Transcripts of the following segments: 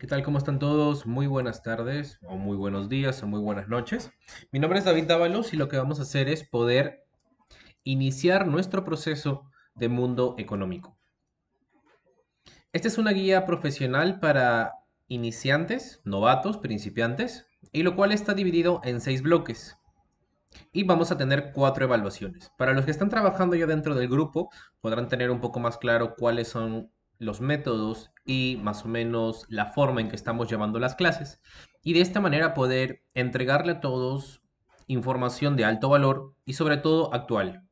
¿Qué tal? ¿Cómo están todos? Muy buenas tardes, o muy buenos días, o muy buenas noches. Mi nombre es David Dávalos y lo que vamos a hacer es poder iniciar nuestro proceso de mundo económico. Esta es una guía profesional para iniciantes, novatos, principiantes, y lo cual está dividido en seis bloques. Y vamos a tener cuatro evaluaciones. Para los que están trabajando ya dentro del grupo, podrán tener un poco más claro cuáles son los métodos y más o menos la forma en que estamos llevando las clases. Y de esta manera poder entregarle a todos información de alto valor y sobre todo actual.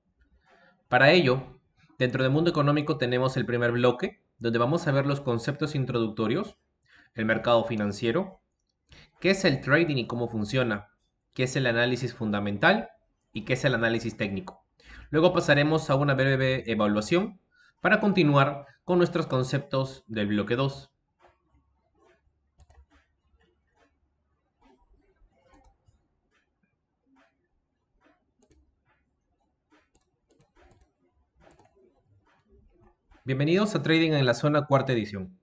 Para ello, dentro del mundo económico tenemos el primer bloque, donde vamos a ver los conceptos introductorios, el mercado financiero, qué es el trading y cómo funciona, qué es el análisis fundamental y qué es el análisis técnico. Luego pasaremos a una breve evaluación para continuar con nuestros conceptos del bloque 2. Bienvenidos a Trading en la zona cuarta edición.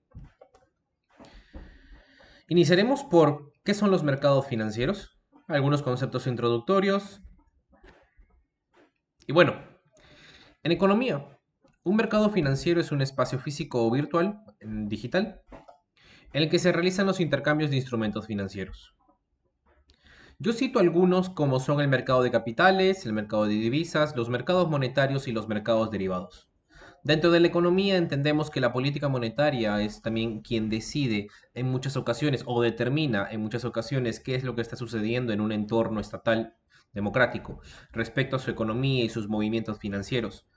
Iniciaremos por qué son los mercados financieros, algunos conceptos introductorios. Y bueno, en economía, un mercado financiero es un espacio físico o virtual, digital, en el que se realizan los intercambios de instrumentos financieros. Yo cito algunos como son el mercado de capitales, el mercado de divisas, los mercados monetarios y los mercados derivados. Dentro de la economía entendemos que la política monetaria es también quien decide en muchas ocasiones o determina en muchas ocasiones qué es lo que está sucediendo en un entorno estatal democrático respecto a su economía y sus movimientos financieros.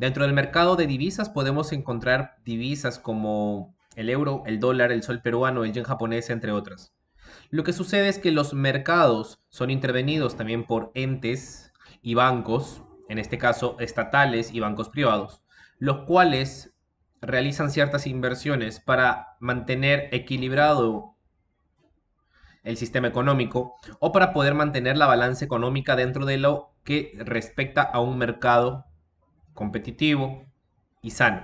Dentro del mercado de divisas podemos encontrar divisas como el euro, el dólar, el sol peruano, el yen japonés, entre otras. Lo que sucede es que los mercados son intervenidos también por entes y bancos, en este caso estatales y bancos privados, los cuales realizan ciertas inversiones para mantener equilibrado el sistema económico o para poder mantener la balanza económica dentro de lo que respecta a un mercado competitivo y sano.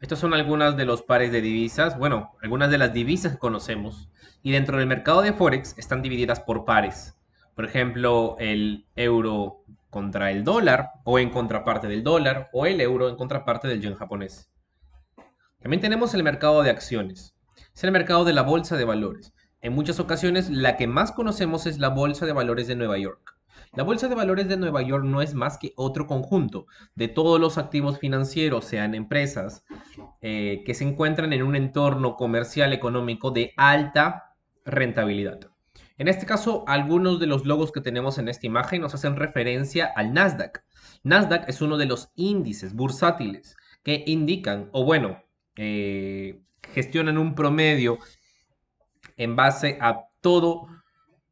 Estos son algunas de los pares de divisas, bueno, algunas de las divisas que conocemos. Y dentro del mercado de Forex están divididas por pares. Por ejemplo, el euro contra el dólar o en contraparte del dólar o el euro en contraparte del yen japonés. También tenemos el mercado de acciones. Es el mercado de la bolsa de valores. En muchas ocasiones la que más conocemos es la bolsa de valores de Nueva York. La Bolsa de Valores de Nueva York no es más que otro conjunto de todos los activos financieros, sean empresas, eh, que se encuentran en un entorno comercial económico de alta rentabilidad. En este caso, algunos de los logos que tenemos en esta imagen nos hacen referencia al Nasdaq. Nasdaq es uno de los índices bursátiles que indican, o bueno, eh, gestionan un promedio en base a todo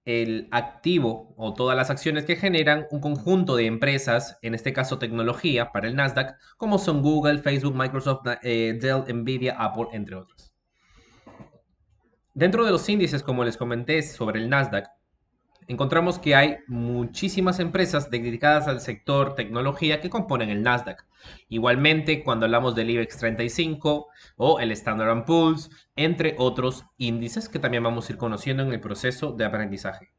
el activo o todas las acciones que generan un conjunto de empresas, en este caso tecnología, para el Nasdaq, como son Google, Facebook, Microsoft, eh, Dell, Nvidia, Apple, entre otros. Dentro de los índices, como les comenté sobre el Nasdaq, encontramos que hay muchísimas empresas dedicadas al sector tecnología que componen el Nasdaq. Igualmente, cuando hablamos del IBEX 35 o el Standard Poor's, entre otros índices que también vamos a ir conociendo en el proceso de aprendizaje.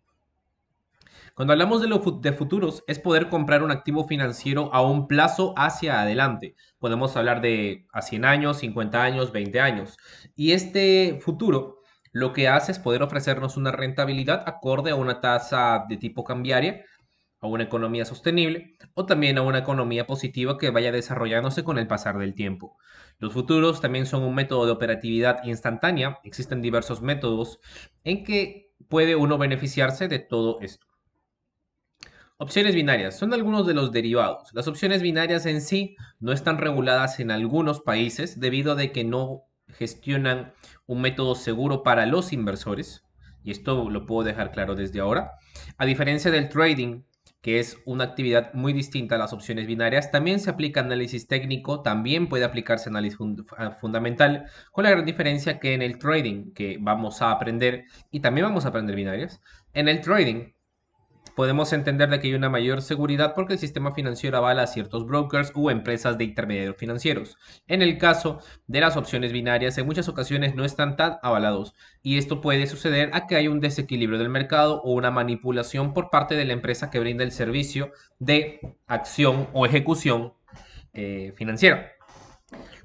Cuando hablamos de, lo de futuros, es poder comprar un activo financiero a un plazo hacia adelante. Podemos hablar de a 100 años, 50 años, 20 años. Y este futuro lo que hace es poder ofrecernos una rentabilidad acorde a una tasa de tipo cambiaria, a una economía sostenible o también a una economía positiva que vaya desarrollándose con el pasar del tiempo. Los futuros también son un método de operatividad instantánea. Existen diversos métodos en que puede uno beneficiarse de todo esto. Opciones binarias son algunos de los derivados. Las opciones binarias en sí no están reguladas en algunos países debido a que no gestionan un método seguro para los inversores, y esto lo puedo dejar claro desde ahora, a diferencia del trading, que es una actividad muy distinta a las opciones binarias, también se aplica análisis técnico, también puede aplicarse análisis ah, fundamental, con la gran diferencia que en el trading, que vamos a aprender, y también vamos a aprender binarias, en el trading podemos entender de que hay una mayor seguridad porque el sistema financiero avala a ciertos brokers u empresas de intermediarios financieros. En el caso de las opciones binarias, en muchas ocasiones no están tan avalados y esto puede suceder a que hay un desequilibrio del mercado o una manipulación por parte de la empresa que brinda el servicio de acción o ejecución eh, financiera.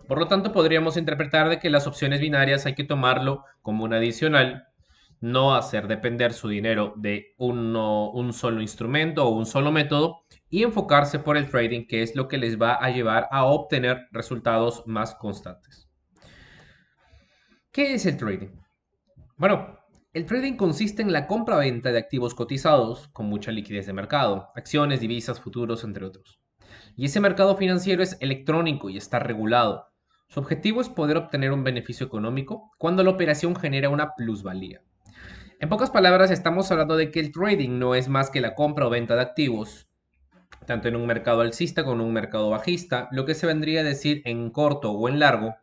Por lo tanto, podríamos interpretar de que las opciones binarias hay que tomarlo como un adicional no hacer depender su dinero de un solo instrumento o un solo método y enfocarse por el trading, que es lo que les va a llevar a obtener resultados más constantes. ¿Qué es el trading? Bueno, el trading consiste en la compra-venta de activos cotizados con mucha liquidez de mercado, acciones, divisas, futuros, entre otros. Y ese mercado financiero es electrónico y está regulado. Su objetivo es poder obtener un beneficio económico cuando la operación genera una plusvalía. En pocas palabras, estamos hablando de que el trading no es más que la compra o venta de activos, tanto en un mercado alcista como en un mercado bajista, lo que se vendría a decir en corto o en largo,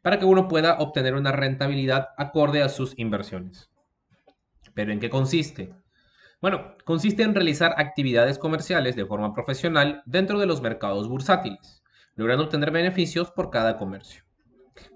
para que uno pueda obtener una rentabilidad acorde a sus inversiones. ¿Pero en qué consiste? Bueno, consiste en realizar actividades comerciales de forma profesional dentro de los mercados bursátiles, logrando obtener beneficios por cada comercio.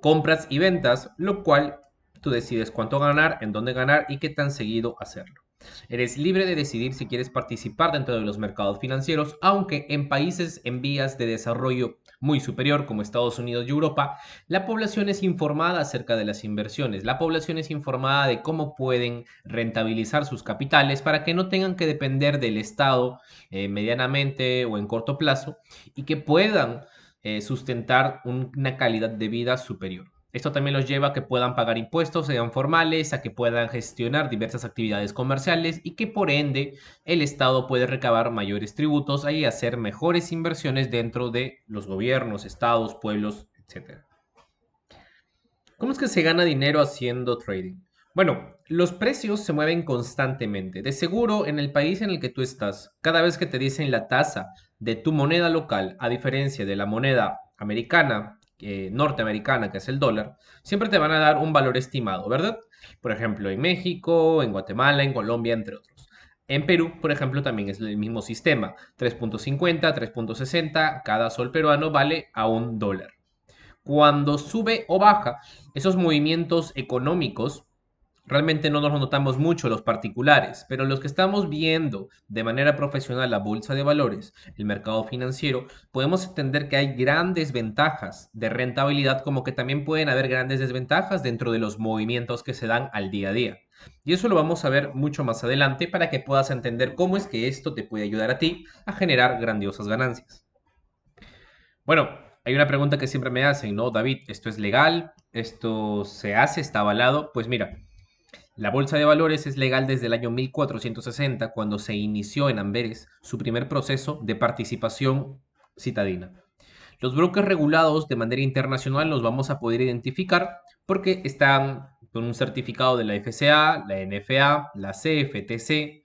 Compras y ventas, lo cual Tú decides cuánto ganar, en dónde ganar y qué tan seguido hacerlo. Eres libre de decidir si quieres participar dentro de los mercados financieros, aunque en países en vías de desarrollo muy superior como Estados Unidos y Europa, la población es informada acerca de las inversiones, la población es informada de cómo pueden rentabilizar sus capitales para que no tengan que depender del Estado eh, medianamente o en corto plazo y que puedan eh, sustentar una calidad de vida superior. Esto también los lleva a que puedan pagar impuestos, sean formales, a que puedan gestionar diversas actividades comerciales y que por ende el Estado puede recabar mayores tributos y hacer mejores inversiones dentro de los gobiernos, estados, pueblos, etc. ¿Cómo es que se gana dinero haciendo trading? Bueno, los precios se mueven constantemente. De seguro, en el país en el que tú estás, cada vez que te dicen la tasa de tu moneda local, a diferencia de la moneda americana eh, norteamericana, que es el dólar, siempre te van a dar un valor estimado, ¿verdad? Por ejemplo, en México, en Guatemala, en Colombia, entre otros. En Perú, por ejemplo, también es el mismo sistema, 3.50, 3.60, cada sol peruano vale a un dólar. Cuando sube o baja, esos movimientos económicos realmente no nos notamos mucho los particulares, pero los que estamos viendo de manera profesional la bolsa de valores, el mercado financiero, podemos entender que hay grandes ventajas de rentabilidad, como que también pueden haber grandes desventajas dentro de los movimientos que se dan al día a día. Y eso lo vamos a ver mucho más adelante para que puedas entender cómo es que esto te puede ayudar a ti a generar grandiosas ganancias. Bueno, hay una pregunta que siempre me hacen, ¿no? David, ¿esto es legal? ¿Esto se hace? ¿Está avalado? Pues mira, la bolsa de valores es legal desde el año 1460, cuando se inició en Amberes su primer proceso de participación citadina. Los brokers regulados de manera internacional los vamos a poder identificar porque están con un certificado de la FCA, la NFA, la CFTC,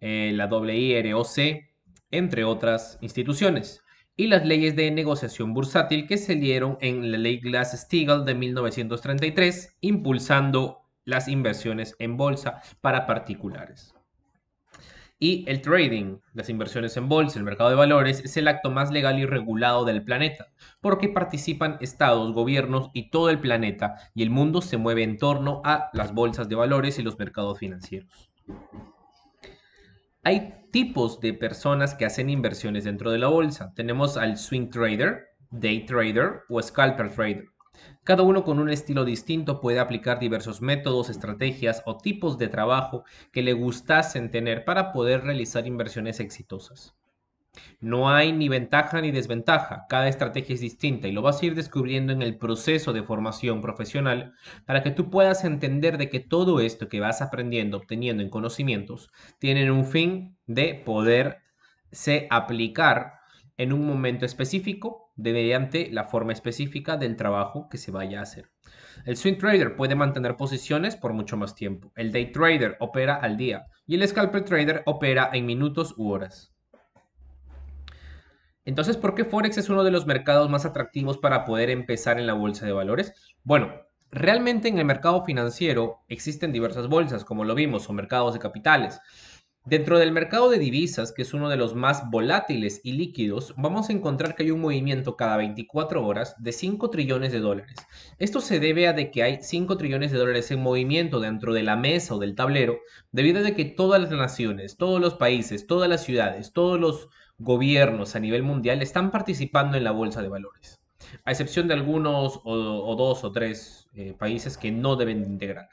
eh, la WIROC, entre otras instituciones, y las leyes de negociación bursátil que se dieron en la ley Glass-Steagall de 1933, impulsando las inversiones en bolsa para particulares. Y el trading, las inversiones en bolsa, el mercado de valores, es el acto más legal y regulado del planeta, porque participan estados, gobiernos y todo el planeta, y el mundo se mueve en torno a las bolsas de valores y los mercados financieros. Hay tipos de personas que hacen inversiones dentro de la bolsa. Tenemos al swing trader, day trader o scalper trader. Cada uno con un estilo distinto puede aplicar diversos métodos, estrategias o tipos de trabajo que le gustasen tener para poder realizar inversiones exitosas. No hay ni ventaja ni desventaja, cada estrategia es distinta y lo vas a ir descubriendo en el proceso de formación profesional para que tú puedas entender de que todo esto que vas aprendiendo, obteniendo en conocimientos, tienen un fin de poderse aplicar en un momento específico de mediante la forma específica del trabajo que se vaya a hacer. El swing trader puede mantener posiciones por mucho más tiempo. El day trader opera al día y el scalper trader opera en minutos u horas. Entonces, ¿por qué Forex es uno de los mercados más atractivos para poder empezar en la bolsa de valores? Bueno, realmente en el mercado financiero existen diversas bolsas, como lo vimos, o mercados de capitales. Dentro del mercado de divisas, que es uno de los más volátiles y líquidos, vamos a encontrar que hay un movimiento cada 24 horas de 5 trillones de dólares. Esto se debe a que hay 5 trillones de dólares en movimiento dentro de la mesa o del tablero, debido a que todas las naciones, todos los países, todas las ciudades, todos los gobiernos a nivel mundial están participando en la bolsa de valores, a excepción de algunos o, dos o tres eh, países que no deben integrar.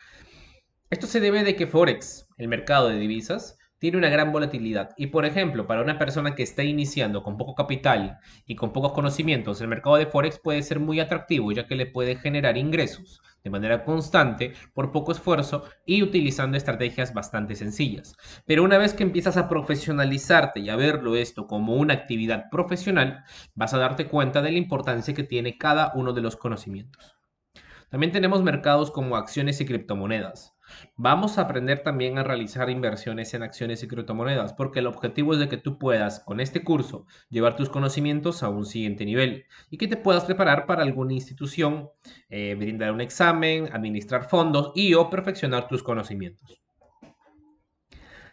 Esto se debe de que Forex, el mercado de divisas, tiene una gran volatilidad. Y por ejemplo, para una persona que está iniciando con poco capital y con pocos conocimientos, el mercado de Forex puede ser muy atractivo ya que le puede generar ingresos de manera constante, por poco esfuerzo y utilizando estrategias bastante sencillas. Pero una vez que empiezas a profesionalizarte y a verlo esto como una actividad profesional, vas a darte cuenta de la importancia que tiene cada uno de los conocimientos. También tenemos mercados como acciones y criptomonedas. Vamos a aprender también a realizar inversiones en acciones y criptomonedas, porque el objetivo es de que tú puedas, con este curso, llevar tus conocimientos a un siguiente nivel y que te puedas preparar para alguna institución, eh, brindar un examen, administrar fondos y o perfeccionar tus conocimientos.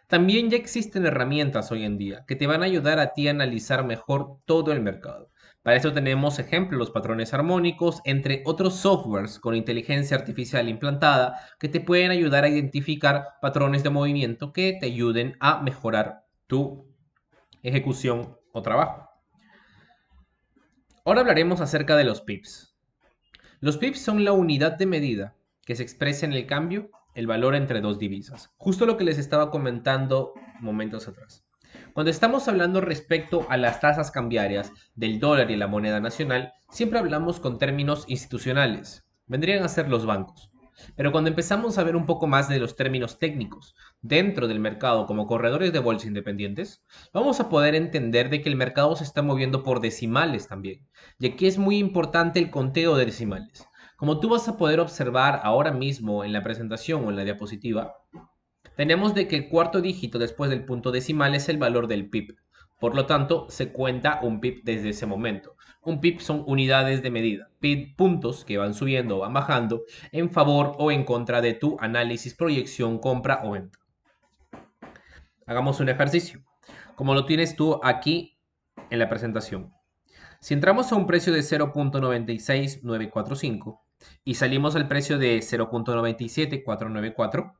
También ya existen herramientas hoy en día que te van a ayudar a ti a analizar mejor todo el mercado. Para esto tenemos ejemplos, patrones armónicos, entre otros softwares con inteligencia artificial implantada que te pueden ayudar a identificar patrones de movimiento que te ayuden a mejorar tu ejecución o trabajo. Ahora hablaremos acerca de los pips. Los pips son la unidad de medida que se expresa en el cambio, el valor entre dos divisas. Justo lo que les estaba comentando momentos atrás. Cuando estamos hablando respecto a las tasas cambiarias del dólar y la moneda nacional, siempre hablamos con términos institucionales. Vendrían a ser los bancos. Pero cuando empezamos a ver un poco más de los términos técnicos dentro del mercado como corredores de bolsa independientes, vamos a poder entender de que el mercado se está moviendo por decimales también. Y aquí es muy importante el conteo de decimales. Como tú vas a poder observar ahora mismo en la presentación o en la diapositiva, tenemos de que el cuarto dígito después del punto decimal es el valor del PIB. Por lo tanto, se cuenta un PIB desde ese momento. Un PIB son unidades de medida, PIB puntos que van subiendo o van bajando en favor o en contra de tu análisis, proyección, compra o venta. Hagamos un ejercicio, como lo tienes tú aquí en la presentación. Si entramos a un precio de 0.96945 y salimos al precio de 0.97494,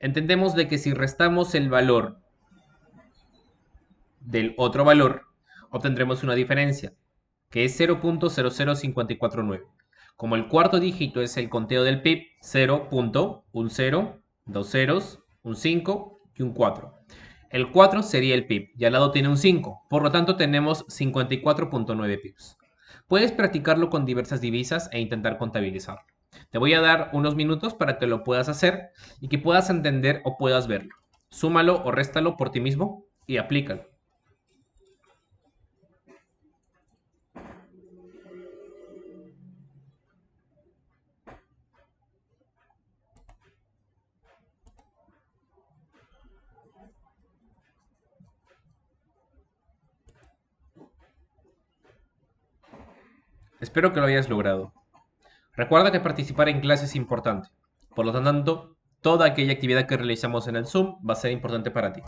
entendemos de que si restamos el valor del otro valor, obtendremos una diferencia, que es 0.00549. Como el cuarto dígito es el conteo del PIB, 0.10, un 5 y un 4. El 4 sería el PIB y al lado tiene un 5, por lo tanto tenemos 54.9 pips. Puedes practicarlo con diversas divisas e intentar contabilizarlo. Te voy a dar unos minutos para que lo puedas hacer y que puedas entender o puedas verlo. Súmalo o réstalo por ti mismo y aplícalo. Espero que lo hayas logrado. Recuerda que participar en clase es importante, por lo tanto, toda aquella actividad que realizamos en el Zoom va a ser importante para ti.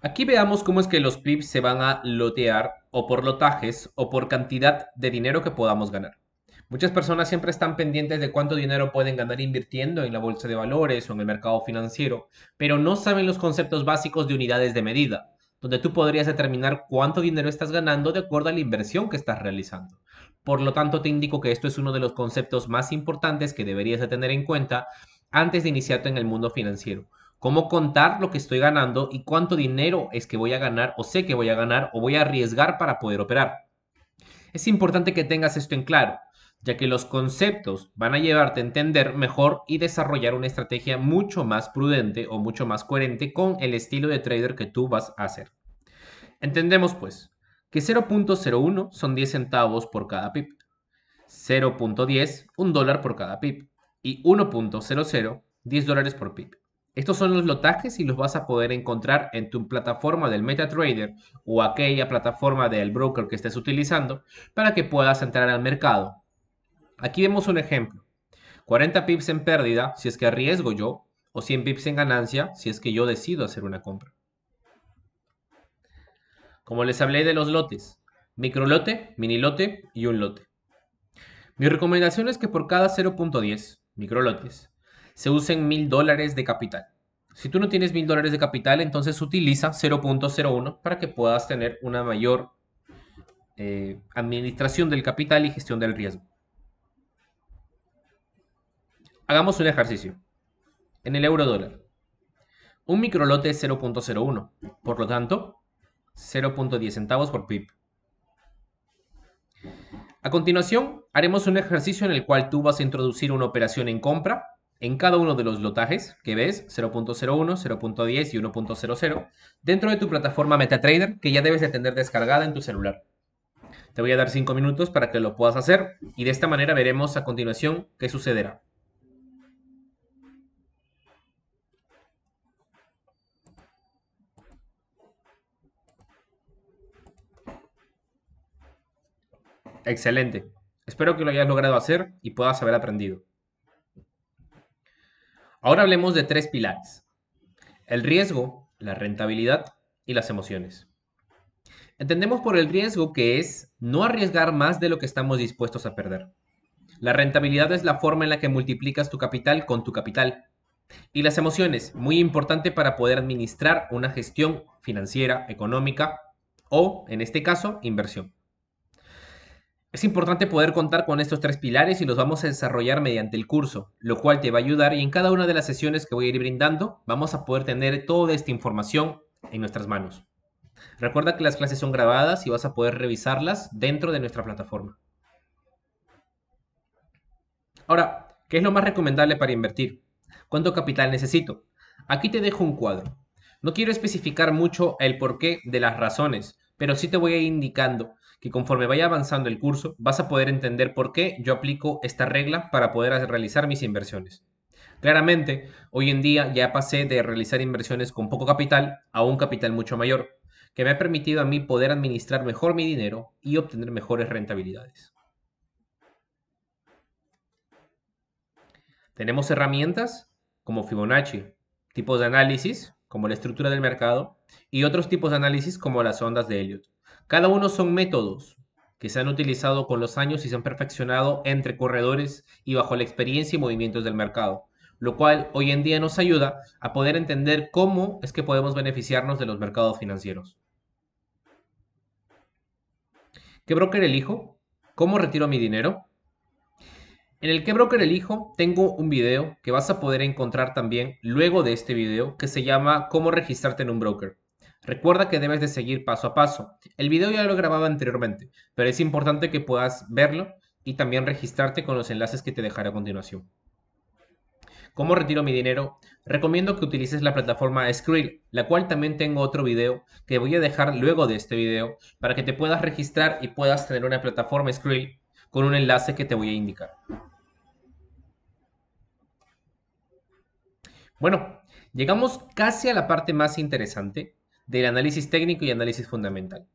Aquí veamos cómo es que los pips se van a lotear o por lotajes o por cantidad de dinero que podamos ganar. Muchas personas siempre están pendientes de cuánto dinero pueden ganar invirtiendo en la bolsa de valores o en el mercado financiero, pero no saben los conceptos básicos de unidades de medida, donde tú podrías determinar cuánto dinero estás ganando de acuerdo a la inversión que estás realizando. Por lo tanto, te indico que esto es uno de los conceptos más importantes que deberías de tener en cuenta antes de iniciarte en el mundo financiero. Cómo contar lo que estoy ganando y cuánto dinero es que voy a ganar o sé que voy a ganar o voy a arriesgar para poder operar. Es importante que tengas esto en claro ya que los conceptos van a llevarte a entender mejor y desarrollar una estrategia mucho más prudente o mucho más coherente con el estilo de trader que tú vas a hacer. Entendemos pues que 0.01 son 10 centavos por cada pip, 0.10 un dólar por cada pip y 1.00 10 dólares por pip. Estos son los lotajes y los vas a poder encontrar en tu plataforma del MetaTrader o aquella plataforma del broker que estés utilizando para que puedas entrar al mercado Aquí vemos un ejemplo. 40 pips en pérdida si es que arriesgo yo o 100 pips en ganancia si es que yo decido hacer una compra. Como les hablé de los lotes, microlote, minilote y un lote. Mi recomendación es que por cada 0.10 microlotes se usen 1000 dólares de capital. Si tú no tienes 1000 dólares de capital, entonces utiliza 0.01 para que puedas tener una mayor eh, administración del capital y gestión del riesgo. Hagamos un ejercicio. En el euro dólar. Un microlote es 0.01. Por lo tanto, 0.10 centavos por pip. A continuación, haremos un ejercicio en el cual tú vas a introducir una operación en compra en cada uno de los lotajes que ves, 0.01, 0.10 y 1.00, dentro de tu plataforma MetaTrader que ya debes de tener descargada en tu celular. Te voy a dar 5 minutos para que lo puedas hacer y de esta manera veremos a continuación qué sucederá. Excelente. Espero que lo hayas logrado hacer y puedas haber aprendido. Ahora hablemos de tres pilares. El riesgo, la rentabilidad y las emociones. Entendemos por el riesgo que es no arriesgar más de lo que estamos dispuestos a perder. La rentabilidad es la forma en la que multiplicas tu capital con tu capital. Y las emociones, muy importante para poder administrar una gestión financiera, económica o, en este caso, inversión. Es importante poder contar con estos tres pilares y los vamos a desarrollar mediante el curso, lo cual te va a ayudar y en cada una de las sesiones que voy a ir brindando vamos a poder tener toda esta información en nuestras manos. Recuerda que las clases son grabadas y vas a poder revisarlas dentro de nuestra plataforma. Ahora, ¿qué es lo más recomendable para invertir? ¿Cuánto capital necesito? Aquí te dejo un cuadro. No quiero especificar mucho el porqué de las razones, pero sí te voy a ir indicando que conforme vaya avanzando el curso vas a poder entender por qué yo aplico esta regla para poder realizar mis inversiones. Claramente, hoy en día ya pasé de realizar inversiones con poco capital a un capital mucho mayor, que me ha permitido a mí poder administrar mejor mi dinero y obtener mejores rentabilidades. Tenemos herramientas como Fibonacci, tipos de análisis como la estructura del mercado y otros tipos de análisis como las ondas de Elliot. Cada uno son métodos que se han utilizado con los años y se han perfeccionado entre corredores y bajo la experiencia y movimientos del mercado, lo cual hoy en día nos ayuda a poder entender cómo es que podemos beneficiarnos de los mercados financieros. ¿Qué broker elijo? ¿Cómo retiro mi dinero? En el qué broker elijo tengo un video que vas a poder encontrar también luego de este video que se llama cómo registrarte en un broker. Recuerda que debes de seguir paso a paso. El video ya lo he grabado anteriormente, pero es importante que puedas verlo y también registrarte con los enlaces que te dejaré a continuación. ¿Cómo retiro mi dinero? Recomiendo que utilices la plataforma Skrill, la cual también tengo otro video que voy a dejar luego de este video para que te puedas registrar y puedas tener una plataforma Skrill con un enlace que te voy a indicar. Bueno, llegamos casi a la parte más interesante del análisis técnico y análisis fundamental.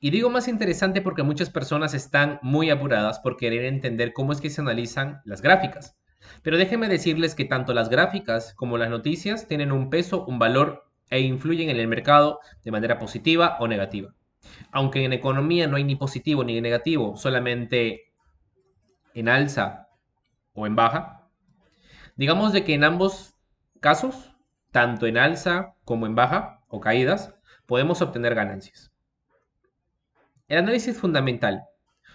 Y digo más interesante porque muchas personas están muy apuradas por querer entender cómo es que se analizan las gráficas. Pero déjenme decirles que tanto las gráficas como las noticias tienen un peso, un valor e influyen en el mercado de manera positiva o negativa. Aunque en economía no hay ni positivo ni negativo, solamente en alza o en baja, digamos de que en ambos casos, tanto en alza como en baja, o caídas, podemos obtener ganancias. El análisis fundamental.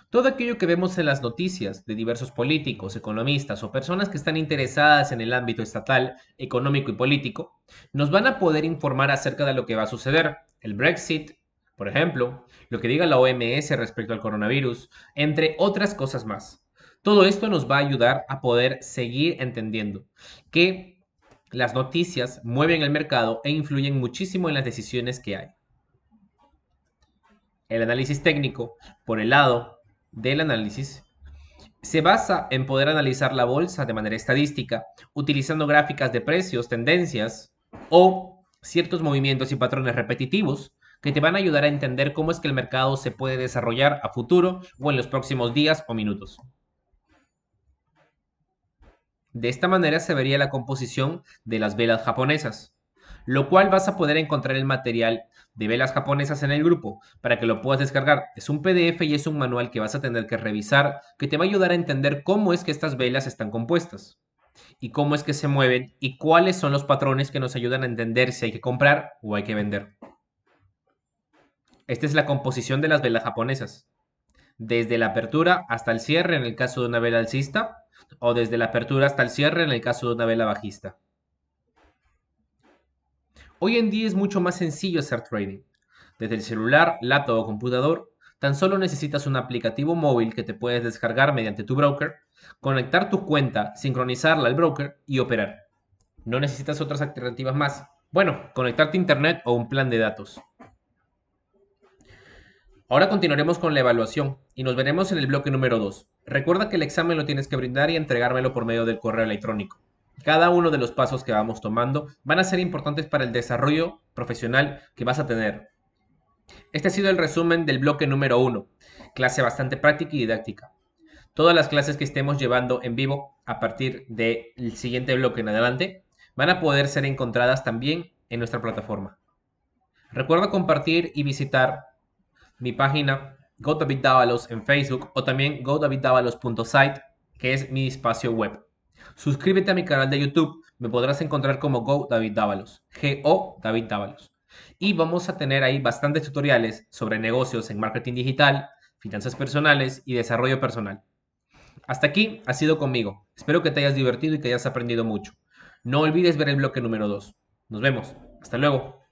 Todo aquello que vemos en las noticias de diversos políticos, economistas o personas que están interesadas en el ámbito estatal, económico y político, nos van a poder informar acerca de lo que va a suceder. El Brexit, por ejemplo, lo que diga la OMS respecto al coronavirus, entre otras cosas más. Todo esto nos va a ayudar a poder seguir entendiendo que las noticias mueven el mercado e influyen muchísimo en las decisiones que hay. El análisis técnico, por el lado del análisis, se basa en poder analizar la bolsa de manera estadística, utilizando gráficas de precios, tendencias o ciertos movimientos y patrones repetitivos que te van a ayudar a entender cómo es que el mercado se puede desarrollar a futuro o en los próximos días o minutos. De esta manera se vería la composición de las velas japonesas, lo cual vas a poder encontrar el material de velas japonesas en el grupo para que lo puedas descargar. Es un PDF y es un manual que vas a tener que revisar que te va a ayudar a entender cómo es que estas velas están compuestas y cómo es que se mueven y cuáles son los patrones que nos ayudan a entender si hay que comprar o hay que vender. Esta es la composición de las velas japonesas desde la apertura hasta el cierre en el caso de una vela alcista o desde la apertura hasta el cierre en el caso de una vela bajista. Hoy en día es mucho más sencillo hacer trading. Desde el celular, lato o computador, tan solo necesitas un aplicativo móvil que te puedes descargar mediante tu broker, conectar tu cuenta, sincronizarla al broker y operar. No necesitas otras alternativas más. Bueno, conectarte a internet o un plan de datos. Ahora continuaremos con la evaluación y nos veremos en el bloque número 2. Recuerda que el examen lo tienes que brindar y entregármelo por medio del correo electrónico. Cada uno de los pasos que vamos tomando van a ser importantes para el desarrollo profesional que vas a tener. Este ha sido el resumen del bloque número 1, clase bastante práctica y didáctica. Todas las clases que estemos llevando en vivo a partir del siguiente bloque en adelante van a poder ser encontradas también en nuestra plataforma. Recuerda compartir y visitar mi página GoDavidDávalos en Facebook o también godaviddávalos.site, que es mi espacio web. Suscríbete a mi canal de YouTube, me podrás encontrar como Go G-O David Dávalos. Y vamos a tener ahí bastantes tutoriales sobre negocios en marketing digital, finanzas personales y desarrollo personal. Hasta aquí ha sido conmigo. Espero que te hayas divertido y que hayas aprendido mucho. No olvides ver el bloque número 2. Nos vemos. Hasta luego.